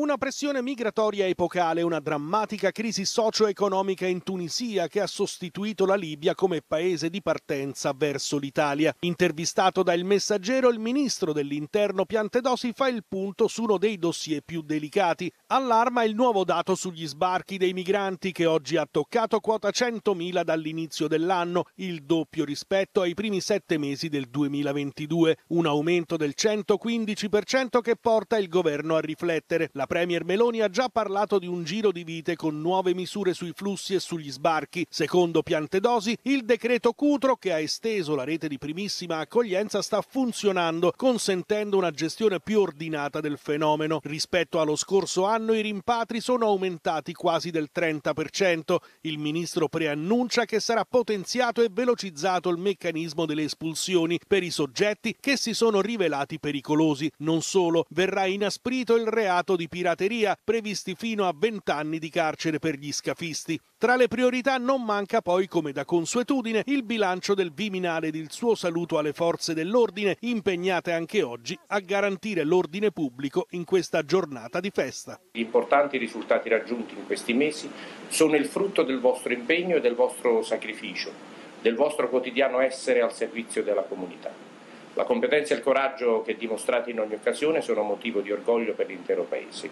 Una pressione migratoria epocale, una drammatica crisi socio-economica in Tunisia che ha sostituito la Libia come paese di partenza verso l'Italia. Intervistato da Il Messaggero, il ministro dell'interno Piantedosi fa il punto su uno dei dossier più delicati. Allarma il nuovo dato sugli sbarchi dei migranti che oggi ha toccato quota 100.000 dall'inizio dell'anno, il doppio rispetto ai primi sette mesi del 2022, un aumento del 115% che porta il governo a riflettere. La Premier Meloni ha già parlato di un giro di vite con nuove misure sui flussi e sugli sbarchi. Secondo Piantedosi, il decreto Cutro, che ha esteso la rete di primissima accoglienza, sta funzionando, consentendo una gestione più ordinata del fenomeno. Rispetto allo scorso anno i rimpatri sono aumentati quasi del 30%. Il ministro preannuncia che sarà potenziato e velocizzato il meccanismo delle espulsioni per i soggetti che si sono rivelati pericolosi. Non solo, verrà inasprito il reato di pirateria previsti fino a 20 anni di carcere per gli scafisti. Tra le priorità non manca poi, come da consuetudine, il bilancio del Viminale ed il suo saluto alle forze dell'ordine, impegnate anche oggi a garantire l'ordine pubblico in questa giornata di festa. Gli importanti risultati raggiunti in questi mesi sono il frutto del vostro impegno e del vostro sacrificio, del vostro quotidiano essere al servizio della comunità. La competenza e il coraggio che dimostrate in ogni occasione sono motivo di orgoglio per l'intero Paese.